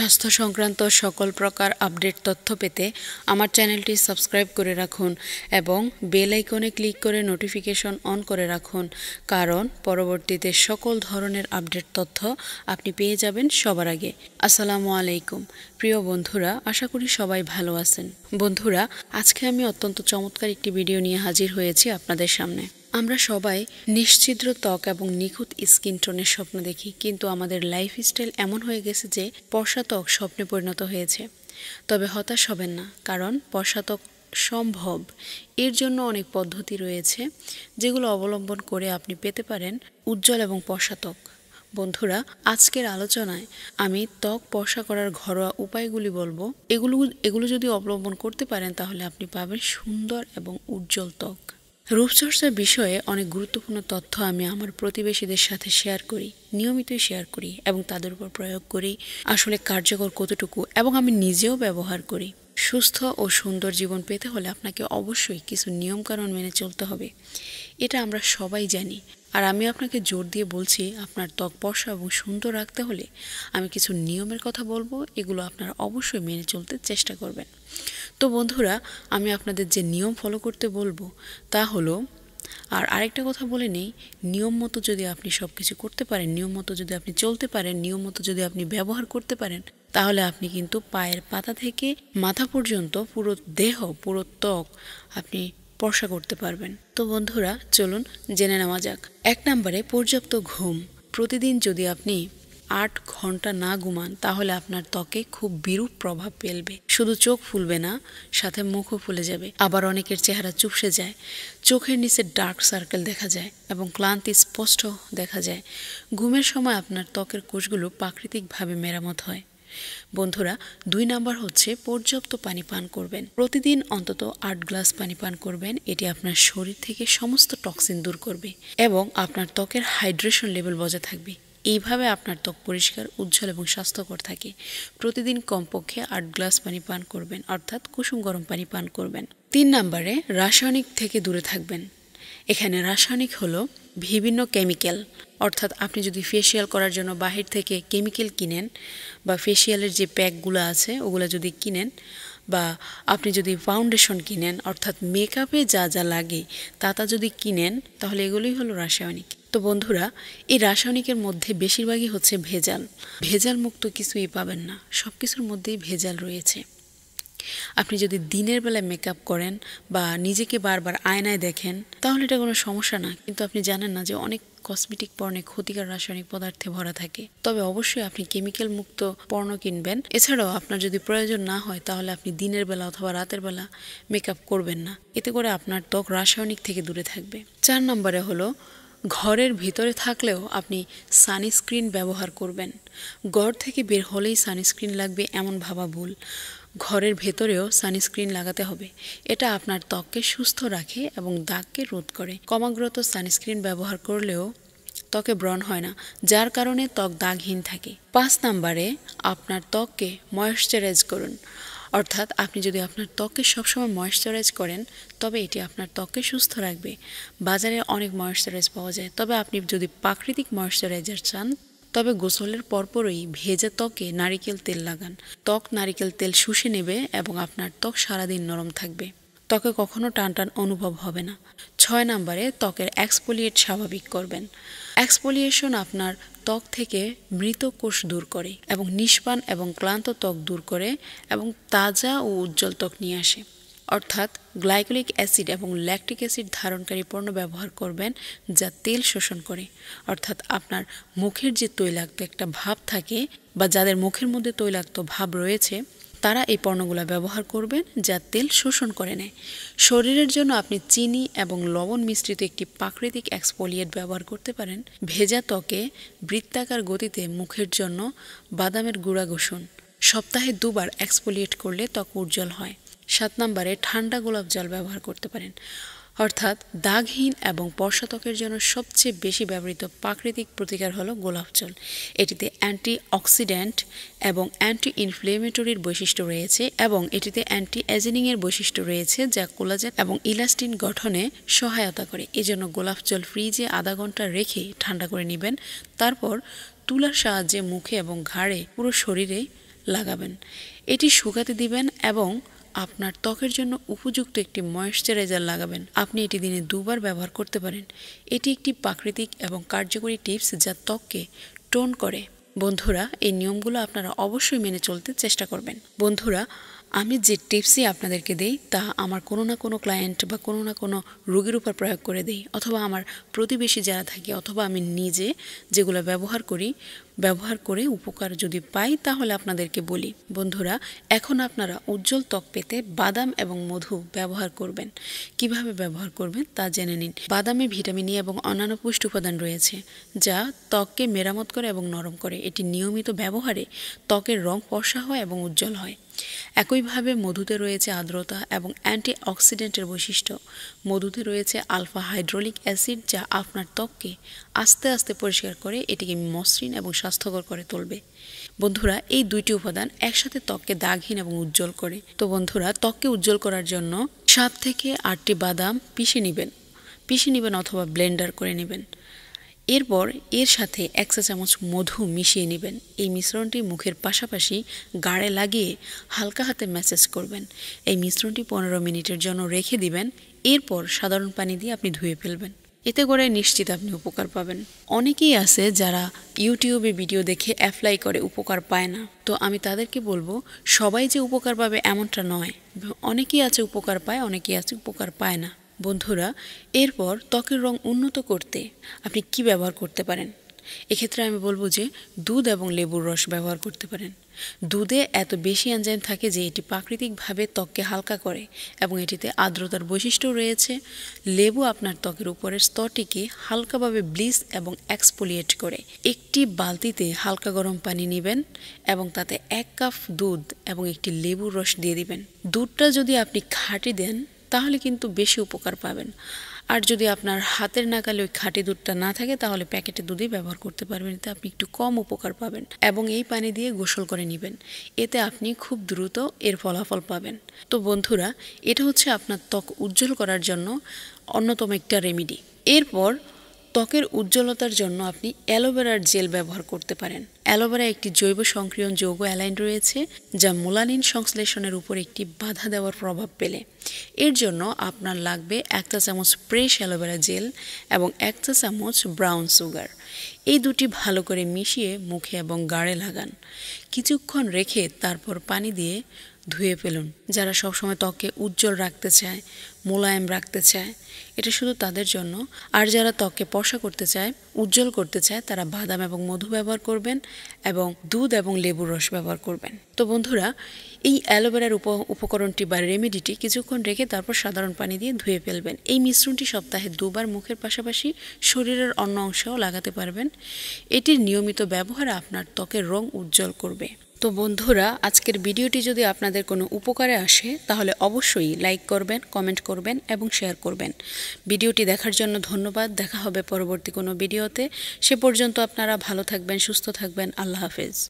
স্বাস্থ্য সংক্রান্ত সকল প্রকার আপডেট তথ্য পেতে আমার চ্যানেলটি সাবস্ক্রাইব করে রাখুন এবং বেল আইকনে ক্লিক করে নোটিফিকেশন অন করে রাখুন কারণ পরবর্তীতে সকল ধরনের আপডেট তথ্য আপনি পেয়ে যাবেন সবার আগে আসসালামু আলাইকুম প্রিয় বন্ধুরা আশা করি সবাই ভালো আছেন বন্ধুরা আজকে আমি অত্যন্ত চমৎকার একটি ভিডিও নিয়ে হাজির হয়েছি আপনাদের সামনে আমরা সবাই নিশ্চিদ্র ত্বক এবং নিখুঁত স্কিন টোনের স্বপ্ন দেখি কিন্তু আমাদের লাইফস্টাইল এমন হয়ে গেছে যে পশা ত্বক স্বপ্নে পরিণত হয়েছে তবে হতাশ হবেন না কারণ পশা ত্বক সম্ভব এর জন্য অনেক পদ্ধতি রয়েছে যেগুলো অবলম্বন করে আপনি পেতে পারেন উজ্জ্বল এবং পশা ত্বক বন্ধুরা আজকের আলোচনায় আমি ত্বক পশা করার ঘরোয়া উপায়গুলি বলবো এগুলো এগুলো যদি অবলম্বন করতে পারেন তাহলে আপনি পাবেন সুন্দর এবং উজ্জ্বল ত্বক রূপচর্চার বিষয়ে অনেক গুরুত্বপূর্ণ তথ্য আমি আমার প্রতিবেশীদের সাথে শেয়ার করি নিয়মিতই শেয়ার করি এবং তাদের উপর প্রয়োগ করি আসলে কার্যকর কতটুকু এবং আমি নিজেও ব্যবহার করি সুস্থ ও সুন্দর জীবন পেতে হলে আপনাকে অবশ্যই কিছু নিয়মকানুন মেনে চলতে হবে এটা আমরা সবাই জানি আর আমি আপনাকে জোর দিয়ে বলছি আপনার ত্বক বর্ষা এবং সুন্দর রাখতে হলে আমি কিছু নিয়মের কথা বলবো এগুলো আপনারা অবশ্যই মেনে চলতে চেষ্টা করবেন তো বন্ধুরা আমি আপনাদের যে নিয়ম ফলো করতে বলবো তা হলো আর আরেকটা কথা বলে নেই নিয়ম মতো যদি আপনি সব কিছু করতে পারেন নিয়ম মতো যদি আপনি চলতে পারেন নিয়ম মতো যদি আপনি ব্যবহার করতে পারেন তাহলে আপনি কিন্তু পায়ের পাতা থেকে মাথা পর্যন্ত পুরো দেহ পুরো ত্বক আপনি পর্সা করতে পারবেন তো বন্ধুরা চলুন জেনে নেওয়া যাক এক নম্বরে পর্যাপ্ত ঘুম প্রতিদিন যদি আপনি আট ঘন্টা না ঘুমান তাহলে আপনার ত্বকে খুব বিরূপ প্রভাব ফেলবে শুধু চোখ ফুলবে না সাথে মুখও ফুলে যাবে আবার অনেকের চেহারা চুপসে যায় চোখের নিচে ডার্ক সার্কেল দেখা যায় এবং ক্লান্তি স্পষ্ট দেখা যায় ঘুমের সময় আপনার ত্বকের কোষগুলো প্রাকৃতিকভাবে মেরামত হয় বন্ধুরা দুই নাম্বার হচ্ছে পর্যাপ্ত পানি পান করবেন প্রতিদিন অন্তত আট গ্লাস পানি পান করবেন এটি আপনার শরীর থেকে সমস্ত টক্সিন দূর করবে এবং আপনার ত্বকের হাইড্রেশন লেভেল বজায় থাকবে এইভাবে আপনার ত্বক পরিষ্কার উজ্জ্বল এবং স্বাস্থ্যকর থাকে প্রতিদিন কমপক্ষে আট গ্লাস পানি পান করবেন অর্থাৎ কুসুম গরম পানি পান করবেন তিন নম্বরে রাসায়নিক থেকে দূরে থাকবেন এখানে রাসায়নিক হল বিভিন্ন কেমিক্যাল অর্থাৎ আপনি যদি ফেসিয়াল করার জন্য বাহির থেকে কেমিক্যাল কিনেন বা ফেসিয়ালের যে প্যাকগুলো আছে ওগুলো যদি কিনেন বা আপনি যদি ফাউন্ডেশন কিনেন অর্থাৎ মেকআপে যা যা লাগে তা তা যদি কিনেন তাহলে এগুলোই হলো রাসায়নিক তো বন্ধুরা এই রাসায়নিকের মধ্যে বেশিরভাগই হচ্ছে ভেজাল ভেজাল মুক্ত কিছুই পাবেন না সব কিছুর মধ্যেই ভেজাল রয়েছে আপনি যদি দিনের বেলায় মেকআপ করেন বা নিজেকে বারবার আয়নায় দেখেন তাহলে এটা কোনো সমস্যা না কিন্তু আপনি জানেন না যে অনেক কসমেটিক পণ্যে ক্ষতিকর রাসায়নিক পদার্থে ভরা থাকে তবে অবশ্যই আপনি কেমিক্যাল মুক্ত পণ্য কিনবেন এছাড়াও আপনার যদি প্রয়োজন না হয় তাহলে আপনি দিনের বেলা অথবা রাতের বেলা মেকআপ করবেন না এতে করে আপনার ত্বক রাসায়নিক থেকে দূরে থাকবে চার নম্বরে হলো ঘরের ভিতরে থাকলেও আপনি সানস্ক্রিন ব্যবহার করবেন ঘর থেকে বের হলেই সানস্ক্রিন লাগবে এমন ভাবা ভুল ঘরের ভেতরেও সানস্ক্রিন লাগাতে হবে এটা আপনার ত্বককে সুস্থ রাখে এবং দাগকে রোধ করে কমাগ্রত সানস্ক্রিন ব্যবহার করলেও ত্বকে ব্রণ হয় না যার কারণে ত্বক দাগহীন থাকে পাঁচ নাম্বারে আপনার ত্বককে ময়েশ্চারাইজ করুন অর্থাৎ আপনি যদি আপনার ত্বককে সবসময় ময়েশ্চারাইজ করেন তবে এটি আপনার ত্বককে সুস্থ রাখবে বাজারে অনেক ময়েশ্চারাইজ পাওয়া যায় তবে আপনি যদি প্রাকৃতিক ময়েশ্চারাইজার চান তবে গোসলের পরপরই ভেজা ত্বকে নারিকেল তেল লাগান ত্বক নারিকেল তেল শুষে নেবে এবং আপনার ত্বক সারাদিন নরম থাকবে ত্বকে কখনো টান টান অনুভব হবে না ছয় নম্বরে ত্বকের এক্সপোলিয়েট স্বাভাবিক করবেন এক্সপোলিয়েশন আপনার ত্বক থেকে মৃত কোষ দূর করে এবং নিষ্পান এবং ক্লান্ত ত্বক দূর করে এবং তাজা ও উজ্জ্বল ত্বক নিয়ে আসে অর্থাৎ গ্লাইকোলিক অ্যাসিড এবং ল্যাকটিক অ্যাসিড ধারণকারী পণ্য ব্যবহার করবেন যা তেল শোষণ করে অর্থাৎ আপনার মুখের যে তৈলাক্ত একটা ভাব থাকে বা যাদের মুখের মধ্যে তৈলাক্ত ভাব রয়েছে তারা এই পণ্যগুলো ব্যবহার করবেন যা তেল শোষণ করে নেয় শরীরের জন্য আপনি চিনি এবং লবণ মিশ্রিত একটি প্রাকৃতিক এক্সপোলিয়েট ব্যবহার করতে পারেন ভেজা ত্বকে বৃত্তাকার গতিতে মুখের জন্য বাদামের গুঁড়া ঘষুন সপ্তাহে দুবার এক্সপোলিয়েট করলে ত্বক উজ্জ্বল হয় সাত নম্বরে ঠান্ডা গোলাপ জল ব্যবহার করতে পারেন অর্থাৎ দাগহীন এবং পর্ষাতকের জন্য সবচেয়ে বেশি ব্যবহৃত প্রাকৃতিক প্রতিকার হলো গোলাপ জল এটিতে অ্যান্টি অক্সিডেন্ট এবং অ্যান্টি ইনফ্লেমেটরির বৈশিষ্ট্য রয়েছে এবং এটিতে অ্যান্টি এজেনিংয়ের বৈশিষ্ট্য রয়েছে যা কোলাজেন এবং ইলাস্টিন গঠনে সহায়তা করে এজন্য গোলাপ জল ফ্রিজে আধা ঘন্টা রেখে ঠান্ডা করে নেবেন তারপর তুলার সাহায্যে মুখে এবং ঘাড়ে পুরো শরীরে লাগাবেন এটি শুকাতে দিবেন এবং আপনার ত্বকের জন্য উপযুক্ত একটি ময়েশ্চারাইজার লাগাবেন আপনি এটি দিনে দুবার ব্যবহার করতে পারেন এটি একটি প্রাকৃতিক এবং কার্যকরী টিপস যা ত্বককে টোন করে বন্ধুরা এই নিয়মগুলো আপনারা অবশ্যই মেনে চলতে চেষ্টা করবেন বন্ধুরা আমি যে টিপসই আপনাদেরকে দেই তা আমার কোনো না কোনো ক্লায়েন্ট বা কোনো না কোনো রোগীর উপর প্রয়োগ করে দেই অথবা আমার প্রতিবেশী যারা থাকে অথবা আমি নিজে যেগুলো ব্যবহার করি ব্যবহার করে উপকার যদি পাই তাহলে আপনাদেরকে বলি বন্ধুরা এখন আপনারা উজ্জ্বল ত্বক পেতে বাদাম এবং মধু ব্যবহার করবেন কিভাবে ব্যবহার করবেন তা জেনে নিন বাদামে ভিটামিন ই e এবং অন্যান্য পুষ্টি উপাদান রয়েছে যা ত্বককে মেরামত করে এবং নরম করে এটি নিয়মিত ব্যবহারে ত্বকের রং ফর্সা হয় এবং উজ্জ্বল হয় একইভাবে মধুতে রয়েছে আর্দ্রতা এবং অ্যান্টি অক্সিডেন্টের বৈশিষ্ট্য মধুতে রয়েছে আলফা হাইড্রোলিক অ্যাসিড যা আপনার ত্বককে আস্তে আস্তে পরিষ্কার করে এটিকে মসৃণ এবং স্বাস্থ্যকর করে তুলবে বন্ধুরা এই দুইটি উপাদান একসাথে ত্বককে দাগহীন এবং উজ্জ্বল করে তো বন্ধুরা ত্বককে উজ্জ্বল করার জন্য সাত থেকে আটটি বাদাম পিষে নেবেন পিষে নেবেন অথবা ব্লেন্ডার করে নেবেন এরপর এর সাথে এক চা চামচ মধু মিশিয়ে নেবেন এই মিশ্রণটি মুখের পাশাপাশি গাড়ে লাগিয়ে হালকা হাতে ম্যাসেজ করবেন এই মিশ্রণটি পনেরো মিনিটের জন্য রেখে দিবেন এরপর সাধারণ পানি দিয়ে আপনি ধুয়ে ফেলবেন এতে করে নিশ্চিত আপনি উপকার পাবেন অনেকেই আছে যারা ইউটিউবে ভিডিও দেখে অ্যাপ্লাই করে উপকার পায় না তো আমি তাদেরকে বলবো সবাই যে উপকার পাবে এমনটা নয় অনেকেই আছে উপকার পায় অনেকেই আছে উপকার পায় না বন্ধুরা এরপর ত্বকের রং উন্নত করতে আপনি কি ব্যবহার করতে পারেন এক্ষেত্রে আমি বলবো যে দুধ এবং লেবুর রস ব্যবহার করতে পারেন দুধে এত বেশি এনজাইম থাকে যে এটি প্রাকৃতিকভাবে ত্বককে হালকা করে এবং এটিতে আর্দ্রতার বৈশিষ্ট্য রয়েছে লেবু আপনার ত্বকের উপরের স্তরটিকে হালকাভাবে ব্লিচ এবং এক্সপোলিয়েট করে একটি বালতিতে হালকা গরম পানি নেবেন এবং তাতে এক কাপ দুধ এবং একটি লেবুর রস দিয়ে দিবেন দুধটা যদি আপনি খাঁটি দেন তাহলে কিন্তু বেশি উপকার পাবেন আর যদি আপনার হাতের নাগালে ওই খাঁটি দুধটা না থাকে তাহলে প্যাকেটে দুধই ব্যবহার করতে পারবেন এতে আপনি একটু কম উপকার পাবেন এবং এই পানি দিয়ে গোসল করে নেবেন এতে আপনি খুব দ্রুত এর ফলাফল পাবেন তো বন্ধুরা এটা হচ্ছে আপনার ত্বক উজ্জ্বল করার জন্য অন্যতম একটা রেমিডি এরপর ত্বকের উজ্জ্বলতার জন্য আপনি অ্যালোভেরার জেল ব্যবহার করতে পারেন অ্যালোভেরা একটি জৈব সংক্রিয়ণ যৌগ অ্যালাইন রয়েছে যা মোলানিন সংশ্লেষণের উপর একটি বাধা দেওয়ার প্রভাব পেলে এর জন্য আপনার লাগবে একটা চামচ ফ্রেশ অ্যালোভেরা জেল এবং একটা চামচ ব্রাউন সুগার এই দুটি ভালো করে মিশিয়ে মুখে এবং গাড়ে লাগান কিছুক্ষণ রেখে তারপর পানি দিয়ে ধুয়ে ফেলুন যারা সবসময় ত্বককে উজ্জ্বল রাখতে চায় মোলায়েম রাখতে চায় এটা শুধু তাদের জন্য আর যারা ত্বককে পশা করতে চায় উজ্জ্বল করতে চায় তারা বাদাম এবং মধু ব্যবহার করবেন এবং দুধ এবং লেবুর রস ব্যবহার করবেন তো বন্ধুরা এই অ্যালোভেরার উপ উপকরণটি বা রেমেডিটি কিছুক্ষণ রেখে তারপর সাধারণ পানি দিয়ে ধুয়ে ফেলবেন এই মিশ্রণটি সপ্তাহে দুবার মুখের পাশাপাশি শরীরের অন্য অংশেও লাগাতে পারবেন এটির নিয়মিত ব্যবহার আপনার ত্বকের রং উজ্জ্বল করবে তো বন্ধুরা আজকের ভিডিওটি যদি আপনাদের কোনো উপকারে আসে তাহলে অবশ্যই লাইক করবেন কমেন্ট করবেন এবং শেয়ার করবেন ভিডিওটি দেখার জন্য ধন্যবাদ দেখা হবে পরবর্তী কোনো ভিডিওতে সে পর্যন্ত আপনারা ভালো থাকবেন সুস্থ থাকবেন আল্লাহ হাফেজ